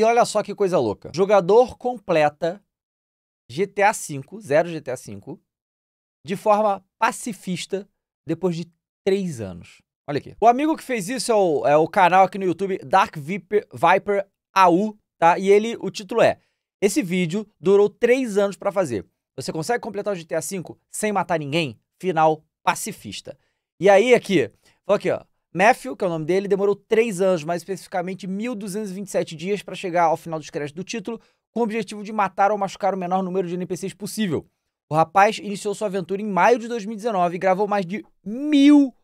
E olha só que coisa louca. Jogador completa GTA V, zero GTA V, de forma pacifista depois de três anos. Olha aqui. O amigo que fez isso é o, é o canal aqui no YouTube Dark Viper, Viper AU, tá? E ele, o título é: Esse vídeo durou três anos para fazer. Você consegue completar o GTA V sem matar ninguém? Final pacifista. E aí aqui, aqui ó, Matthew, que é o nome dele, demorou três anos, mais especificamente 1.227 dias, para chegar ao final dos créditos do título, com o objetivo de matar ou machucar o menor número de NPCs possível. O rapaz iniciou sua aventura em maio de 2019 e gravou mais de mil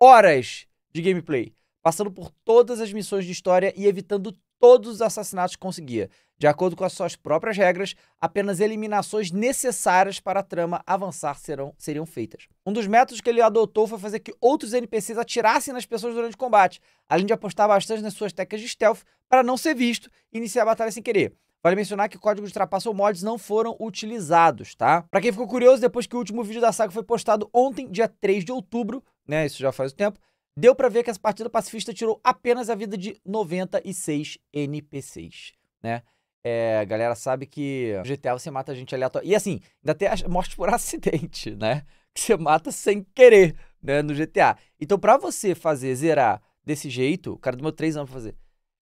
horas de gameplay, passando por todas as missões de história e evitando todos os assassinatos que conseguia, de acordo com as suas próprias regras, apenas eliminações necessárias para a trama avançar serão, seriam feitas. Um dos métodos que ele adotou foi fazer que outros NPCs atirassem nas pessoas durante o combate, além de apostar bastante nas suas técnicas de stealth para não ser visto e iniciar a batalha sem querer. Vale mencionar que códigos de trapaça ou mods não foram utilizados, tá? Pra quem ficou curioso, depois que o último vídeo da saga foi postado ontem, dia 3 de outubro, né? Isso já faz o tempo deu para ver que essa partida pacifista tirou apenas a vida de 96 NPCs, né? É, a galera sabe que no GTA você mata gente aleatória. E assim, ainda tem a morte por acidente, né? Que você mata sem querer, né? No GTA. Então, pra você fazer, zerar desse jeito, o cara do meu 3 anos pra fazer,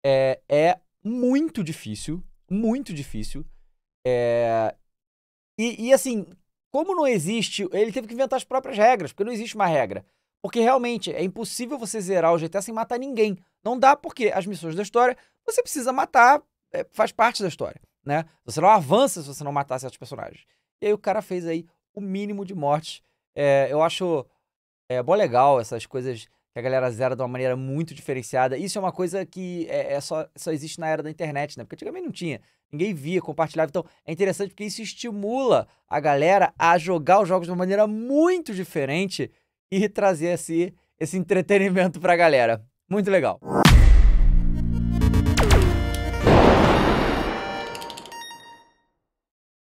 é, é muito difícil. Muito difícil. É, e, e assim, como não existe, ele teve que inventar as próprias regras, porque não existe uma regra. Porque realmente é impossível você zerar o GTA sem matar ninguém. Não dá porque as missões da história você precisa matar, é, faz parte da história, né? Você não avança se você não matar certos personagens. E aí o cara fez aí o mínimo de mortes. É, eu acho é, bom legal essas coisas que a galera zera de uma maneira muito diferenciada. Isso é uma coisa que é, é só, só existe na era da internet, né? Porque antigamente não tinha. Ninguém via, compartilhava. Então é interessante porque isso estimula a galera a jogar os jogos de uma maneira muito diferente e trazer esse, esse entretenimento pra galera. Muito legal.